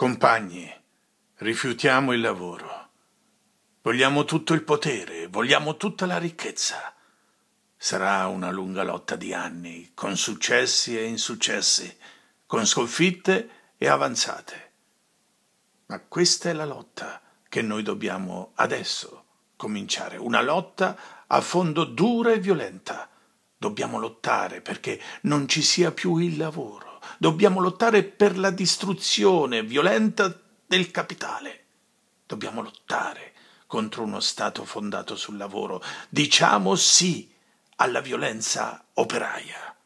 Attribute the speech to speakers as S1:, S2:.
S1: Compagni, rifiutiamo il lavoro. Vogliamo tutto il potere, vogliamo tutta la ricchezza. Sarà una lunga lotta di anni, con successi e insuccessi, con sconfitte e avanzate. Ma questa è la lotta che noi dobbiamo adesso cominciare, una lotta a fondo dura e violenta. Dobbiamo lottare perché non ci sia più il lavoro Dobbiamo lottare per la distruzione violenta del capitale. Dobbiamo lottare contro uno Stato fondato sul lavoro. Diciamo sì alla violenza operaia.